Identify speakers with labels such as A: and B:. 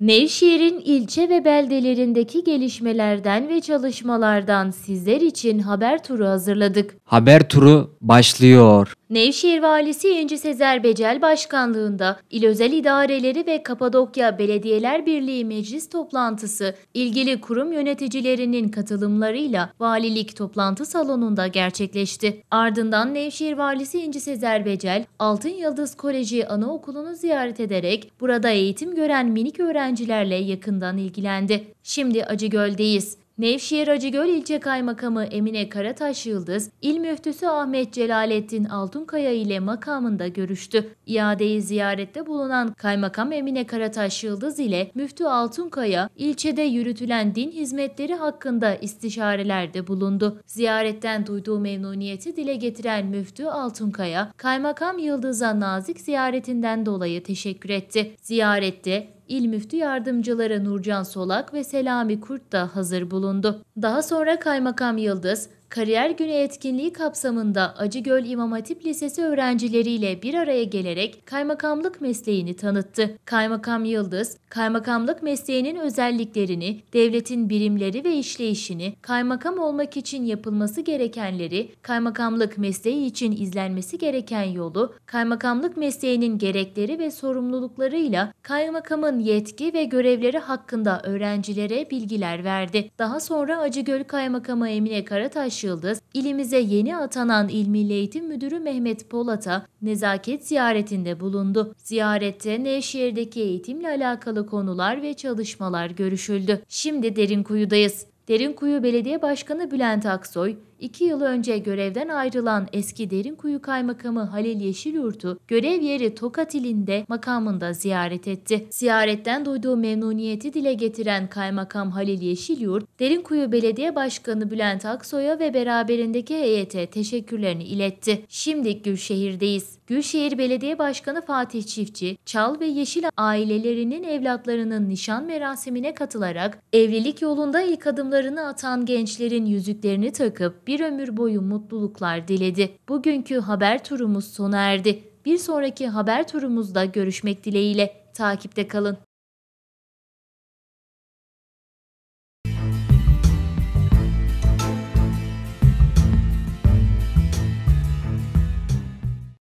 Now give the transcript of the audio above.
A: Nevşehir'in ilçe ve beldelerindeki gelişmelerden ve çalışmalardan sizler için haber turu hazırladık. Haber turu başlıyor. Nevşehir Valisi İnci Sezer Becel Başkanlığında İl Özel İdareleri ve Kapadokya Belediyeler Birliği Meclis Toplantısı ilgili kurum yöneticilerinin katılımlarıyla valilik toplantı salonunda gerçekleşti. Ardından Nevşehir Valisi İnci Sezer Becel Altın Yıldız Koleji Anaokulu'nu ziyaret ederek burada eğitim gören minik öğrencilerle yakından ilgilendi. Şimdi Acıgöl'deyiz. Nevşehir Acıgöl İlçe Kaymakamı Emine Karataş Yıldız, İl Müftüsü Ahmet Celalettin Altunkaya ile makamında görüştü. İadeyi ziyarette bulunan Kaymakam Emine Karataş Yıldız ile Müftü Altunkaya, ilçede yürütülen din hizmetleri hakkında istişarelerde bulundu. Ziyaretten duyduğu memnuniyeti dile getiren Müftü Altunkaya, Kaymakam Yıldız'a nazik ziyaretinden dolayı teşekkür etti. Ziyarette İl Müftü Yardımcıları Nurcan Solak ve Selami Kurt da hazır bulundu. Daha sonra Kaymakam Yıldız, Kariyer Günü etkinliği kapsamında Acıgöl İmam Hatip Lisesi öğrencileriyle bir araya gelerek kaymakamlık mesleğini tanıttı. Kaymakam Yıldız, kaymakamlık mesleğinin özelliklerini, devletin birimleri ve işleyişini, kaymakam olmak için yapılması gerekenleri, kaymakamlık mesleği için izlenmesi gereken yolu, kaymakamlık mesleğinin gerekleri ve sorumluluklarıyla kaymakamın yetki ve görevleri hakkında öğrencilere bilgiler verdi. Daha sonra Acıgöl Kaymakamı Emine Karataş Savaş Yıldız, ilimize yeni atanan İl Milli Eğitim Müdürü Mehmet Polat'a nezaket ziyaretinde bulundu. Ziyarette Nevşehir'deki eğitimle alakalı konular ve çalışmalar görüşüldü. Şimdi Derinkuyu'dayız. Derinkuyu Belediye Başkanı Bülent Aksoy, İki yıl önce görevden ayrılan eski Derin Kuyu Kaymakamı Halil Yeşilyurt'u görev yeri Tokat ilinde makamında ziyaret etti. Ziyaretten duyduğu memnuniyeti dile getiren Kaymakam Halil Yeşilyurt, Kuyu Belediye Başkanı Bülent Aksoy'a ve beraberindeki heyete teşekkürlerini iletti. Şimdi Gülşehir'deyiz. Gülşehir Belediye Başkanı Fatih Çiftçi, Çal ve Yeşil ailelerinin evlatlarının nişan merasimine katılarak evlilik yolunda ilk adımlarını atan gençlerin yüzüklerini takıp bir ömür boyu mutluluklar diledi. Bugünkü haber turumuz sona erdi. Bir sonraki haber turumuzda görüşmek dileğiyle takipte kalın.